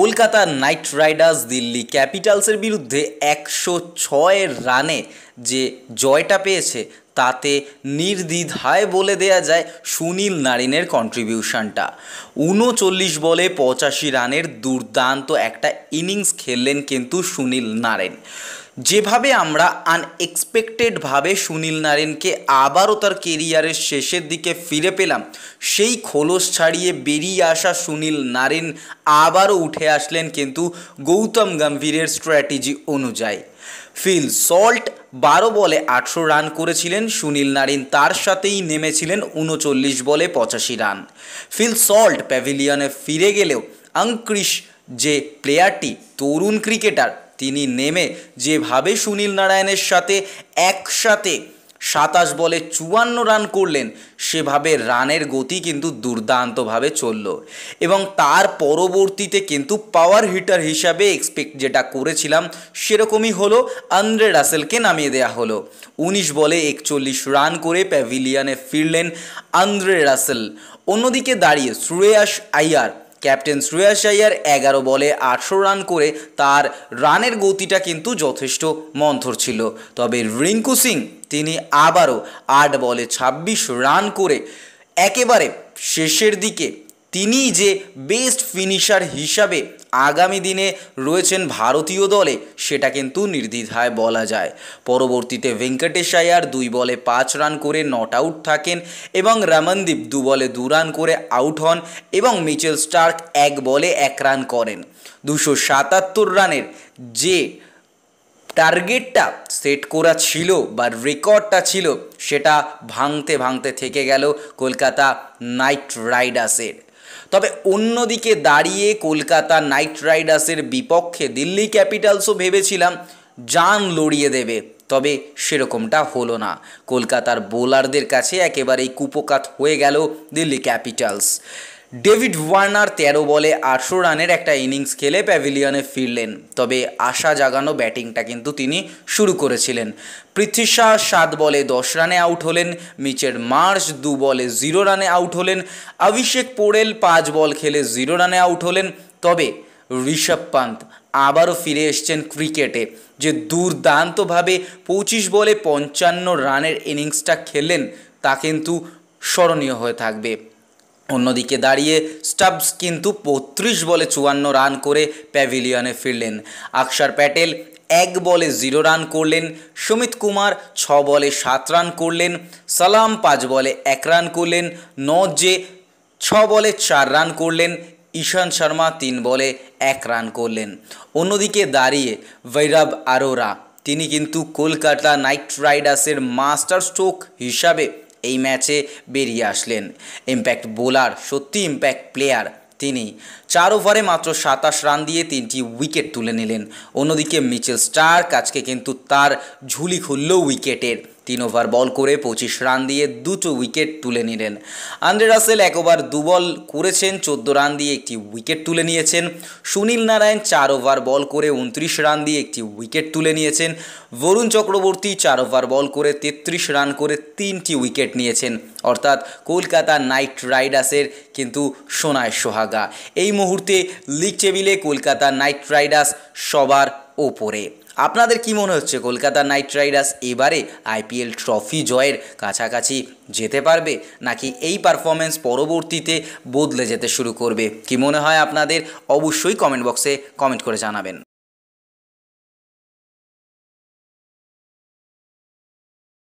Kolkata Knight Riders Delhi ক্যাপিটালসের বিরুদ্ধে একশো ছয় রানে যে জয়টা পেয়েছে তাতে নির্দ্বিধায় বলে দেয়া যায় সুনীল নারিনের কন্ট্রিবিউশনটা উনচল্লিশ বলে পঁচাশি রানের দুর্দান্ত একটা ইনিংস খেললেন কিন্তু সুনীল নারেন যেভাবে আমরা আনএক্সপেক্টেডভাবে সুনীল নারেনকে আবারও তার কেরিয়ারের শেষের দিকে ফিরে পেলাম সেই খোলস ছাড়িয়ে বেরিয়ে আসা সুনীল নারেন আবারও উঠে আসলেন কিন্তু গৌতম গম্ভীরের স্ট্র্যাটেজি অনুযায়ী ফিল সল্ট বারো বলে আটশো রান করেছিলেন সুনীল নারিন তার সাথেই নেমেছিলেন উনচল্লিশ বলে পঁচাশি রান ফিল সল্ট প্যাভিলিয়নে ফিরে গেলেও অঙ্কৃশ যে প্লেয়ারটি তরুণ ক্রিকেটার তিনি নেমে যেভাবে সুনীল নারায়ণের সাথে একসাথে সাতাশ বলে চুয়ান্ন রান করলেন সেভাবে রানের গতি কিন্তু দুর্দান্তভাবে চলল এবং তার পরবর্তীতে কিন্তু পাওয়ার হিটার হিসাবে এক্সপেক্ট যেটা করেছিলাম সেরকমই হলো আন্দ্রে রাসেলকে নামিয়ে দেয়া হলো ১৯ বলে একচল্লিশ রান করে প্যাভিলিয়ানে ফিরলেন আন্দ্রে রাসেল অন্যদিকে দাঁড়িয়ে শ্রেয়াস আইয়ার ক্যাপ্টেন শ্রেয়াস আয়ার এগারো বলে আটশো রান করে তার রানের গতিটা কিন্তু যথেষ্ট মন্থর ছিল তবে রিঙ্কু সিং তিনি আবারও আট বলে ২৬ রান করে একেবারে শেষের দিকে তিনি যে বেস্ট ফিনিশার হিসাবে আগামী দিনে রয়েছেন ভারতীয় দলে সেটা কিন্তু নির্দ্বিধায় বলা যায় পরবর্তীতে ভেঙ্কটেশ আয়ার দুই বলে পাঁচ রান করে নট আউট থাকেন এবং রামনদীপ দু বলে দু রান করে আউট হন এবং মিচেল স্টার্ক এক বলে এক রান করেন দুশো সাতাত্তর রানের যে টার্গেটটা সেট করা ছিল বা রেকর্ডটা ছিল সেটা ভাঙতে ভাঙতে থেকে গেল কলকাতা নাইট রাইডার্সের তবে অন্যদিকে দাঁড়িয়ে কলকাতা নাইট রাইডার্সের বিপক্ষে দিল্লি ক্যাপিটালসও ভেবেছিলাম জান লড়িয়ে দেবে তবে সেরকমটা হলো না কলকাতার বোলারদের কাছে একেবারেই কুপোকাত হয়ে গেল দিল্লি ক্যাপিটালস ডেভিড ওয়ার্নার তেরো বলে আটশো রানের একটা ইনিংস খেলে প্যাভিলিয়নে ফিরলেন তবে আশা জাগানো ব্যাটিংটা কিন্তু তিনি শুরু করেছিলেন পৃথ্বী শাহ সাত বলে দশ রানে আউট হলেন মিচের মার্চ দু বলে জিরো রানে আউট হলেন অভিষেক পোরেল পাঁচ বল খেলে জিরো রানে আউট হলেন তবে ঋষভ পান্ত আবারও ফিরে এসছেন ক্রিকেটে যে দুর্দান্তভাবে পঁচিশ বলে পঞ্চান্ন রানের ইনিংসটা খেললেন তা কিন্তু স্মরণীয় হয়ে থাকবে অন্যদিকে দাঁড়িয়ে স্টাবস কিন্তু বত্রিশ বলে চুয়ান্ন রান করে প্যাভিলিয়নে ফিরলেন আকসার প্যাটেল এক বলে জিরো রান করলেন সুমিত কুমার ছ বলে সাত রান করলেন সালাম পাঁচ বলে এক রান করলেন নজে ছ বলে চার রান করলেন ঈশান শর্মা তিন বলে এক রান করলেন অন্যদিকে দাঁড়িয়ে ভৈরব আরোরা তিনি কিন্তু কলকাতা নাইট রাইডার্সের মাস্টার স্ট্রোক হিসাবে এই ম্যাচে বেরিয়ে আসলেন ইম্প্যাক্ট বোলার সত্যি ইম্প্যাক্ট প্লেয়ার তিনি চার ওভারে মাত্র সাতাশ রান দিয়ে তিনটি উইকেট তুলে নিলেন অন্যদিকে মিচেল স্টার্ক আজকে কিন্তু তার ঝুলি খুলল উইকেটের তিন ওভার বল করে পঁচিশ রান দিয়ে দুটো উইকেট তুলে নিলেন আন্দ্রে রাসেল এক ওভার দু বল করেছেন চোদ্দো রান দিয়ে একটি উইকেট তুলে নিয়েছেন সুনীল নারায়ণ চার ওভার বল করে উনত্রিশ রান দিয়ে একটি উইকেট তুলে নিয়েছেন বরুণ চক্রবর্তী চার ওভার বল করে তেত্রিশ রান করে তিনটি উইকেট নিয়েছেন অর্থাৎ কলকাতা নাইট রাইডার্সের কিন্তু সোনায় সোহাগা এই মুহূর্তে মুহূর্তে লিগ টেবিলে কলকাতা নাইট রাইডার্স সবার ওপরে আপনাদের কি মনে হচ্ছে কলকাতা নাইট রাইডার্স এবারে আইপিএল ট্রফি জয়ের কাছাকাছি যেতে পারবে নাকি এই পারফরমেন্স পরবর্তীতে বদলে যেতে শুরু করবে কি মনে হয় আপনাদের অবশ্যই কমেন্ট বক্সে কমেন্ট করে জানাবেন